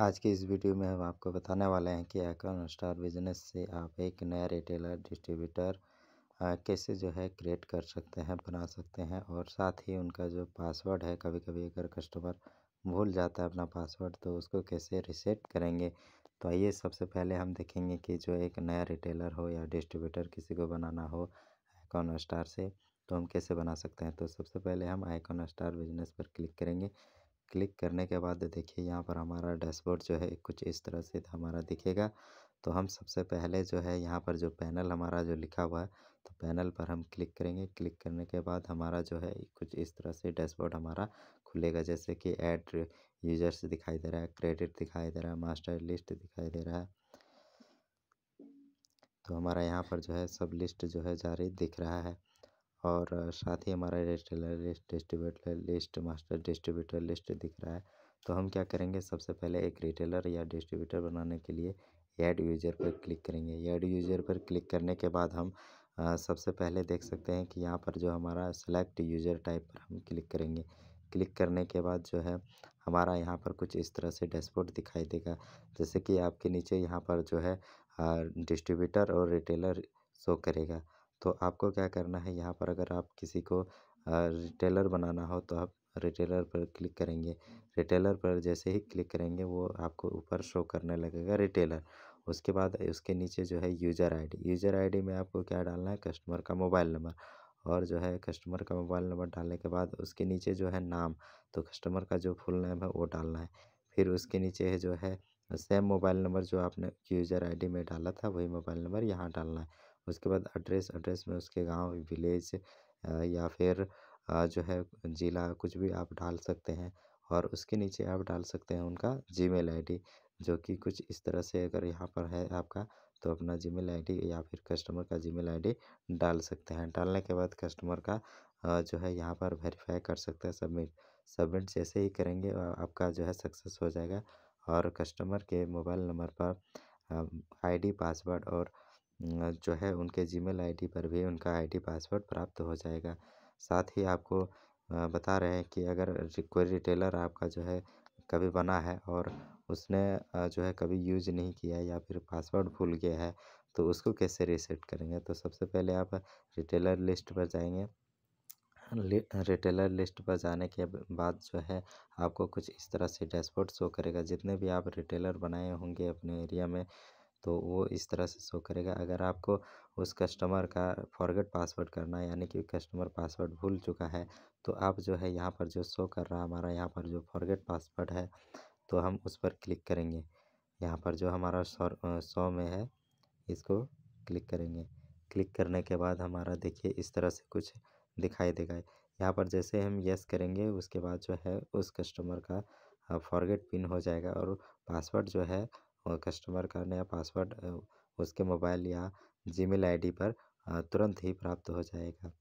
आज के इस वीडियो में हम आपको बताने वाले हैं कि आइकॉन स्टार बिजनेस से आप एक नया रिटेलर डिस्ट्रीब्यूटर कैसे जो है क्रिएट कर सकते हैं बना सकते हैं और साथ ही उनका जो पासवर्ड है कभी कभी अगर कस्टमर भूल जाता है अपना पासवर्ड तो उसको कैसे रिसेट करेंगे तो आइए सबसे पहले हम देखेंगे कि जो एक नया रिटेलर हो या डिस्ट्रीब्यूटर किसी को बनाना हो आइकॉन स्टार से तो हम कैसे बना सकते हैं तो सबसे पहले हम आइकॉन स्टार बिजनेस पर क्लिक करेंगे क्लिक करने के बाद देखिए यहाँ पर हमारा डैशबोर्ड जो है कुछ इस तरह से हमारा दिखेगा तो हम सबसे पहले जो है यहाँ पर जो पैनल हमारा जो लिखा हुआ है तो पैनल पर हम क्लिक करेंगे क्लिक करने के बाद हमारा जो है कुछ इस तरह से डैशबोर्ड हमारा खुलेगा जैसे कि एड यूजर्स दिखाई दे रहा है क्रेडिट दिखाई दे रहा है मास्टर लिस्ट दिखाई दे रहा है तो हमारा यहाँ पर जो है सब लिस्ट जो है जारी दिख रहा है और साथ ही हमारा retailer list distributor list master distributor list दिख रहा है तो हम क्या करेंगे सबसे पहले एक रिटेलर या डिस्ट्रीब्यूटर बनाने के लिए एड यूज़र पर क्लिक करेंगे एड यूज़र पर क्लिक करने के बाद हम आ, सबसे पहले देख सकते हैं कि यहाँ पर जो हमारा सेलेक्ट यूज़र टाइप पर हम क्लिक करेंगे क्लिक करने के बाद जो है हमारा यहाँ पर कुछ इस तरह से डैशबोर्ड दिखाई देगा जैसे कि आपके नीचे यहाँ पर जो है डिस्ट्रीब्यूटर और रिटेलर शो करेगा तो आपको क्या करना है यहाँ पर अगर आप किसी को रिटेलर बनाना हो तो आप रिटेलर पर क्लिक करेंगे रिटेलर पर जैसे ही क्लिक करेंगे वो आपको ऊपर शो करने लगेगा रिटेलर उसके बाद उसके नीचे जो है यूज़र आईडी यूज़र आईडी में आपको क्या डालना है कस्टमर का मोबाइल नंबर और जो है कस्टमर का मोबाइल नंबर डालने के बाद उसके नीचे जो है नाम तो कस्टमर का जो फुल नेम है वो डालना है फिर उसके नीचे है जो है सेम मोबाइल नंबर जो आपने यूज़र आईडी में डाला था वही मोबाइल नंबर यहाँ डालना है उसके बाद एड्रेस एड्रेस में उसके गाँव विलेज या फिर जो है ज़िला कुछ भी आप डाल सकते हैं और उसके नीचे आप डाल सकते हैं उनका जीमेल आई डी जो कि कुछ इस तरह से अगर यहाँ पर है आपका तो अपना जीमेल आईडी या फिर कस्टमर का जीमेल आईडी डाल सकते हैं डालने के बाद कस्टमर का जो है यहाँ पर वेरीफाई कर सकते हैं सबमिट सबमिट जैसे ही करेंगे आपका जो है सक्सेस हो जाएगा और कस्टमर के मोबाइल नंबर पर आईडी पासवर्ड और जो है उनके जीमेल आई डी पर भी उनका आई डी पासवर्ड प्राप्त हो जाएगा साथ ही आपको बता रहे हैं कि अगर कोई रिटेलर आपका जो है कभी बना है और उसने जो है कभी यूज नहीं किया या फिर पासवर्ड भूल गया है तो उसको कैसे रीसेट करेंगे तो सबसे पहले आप रिटेलर लिस्ट पर जाएंगे रिटेलर लिस्ट पर जाने के बाद जो है आपको कुछ इस तरह से डैशबोर्ड शो करेगा जितने भी आप रिटेलर बनाए होंगे अपने एरिया में तो वो इस तरह से शो करेगा अगर आपको उस कस्टमर का फॉरगेट पासवर्ड करना है यानी कि कस्टमर पासवर्ड भूल चुका है तो आप जो है यहाँ पर जो शो कर रहा है हमारा यहाँ पर जो फॉरगेट पासवर्ड है तो हम उस पर क्लिक करेंगे यहाँ पर जो हमारा शो सौ में है इसको क्लिक करेंगे क्लिक करने के बाद हमारा देखिए इस तरह से कुछ दिखाई देगा यहाँ पर जैसे हम यस करेंगे उसके बाद जो है उस कस्टमर का फॉरगेट पिन हो जाएगा और पासवर्ड जो है और कस्टमर का नया पासवर्ड उसके मोबाइल या जीमेल आई डी पर तुरंत ही प्राप्त हो जाएगा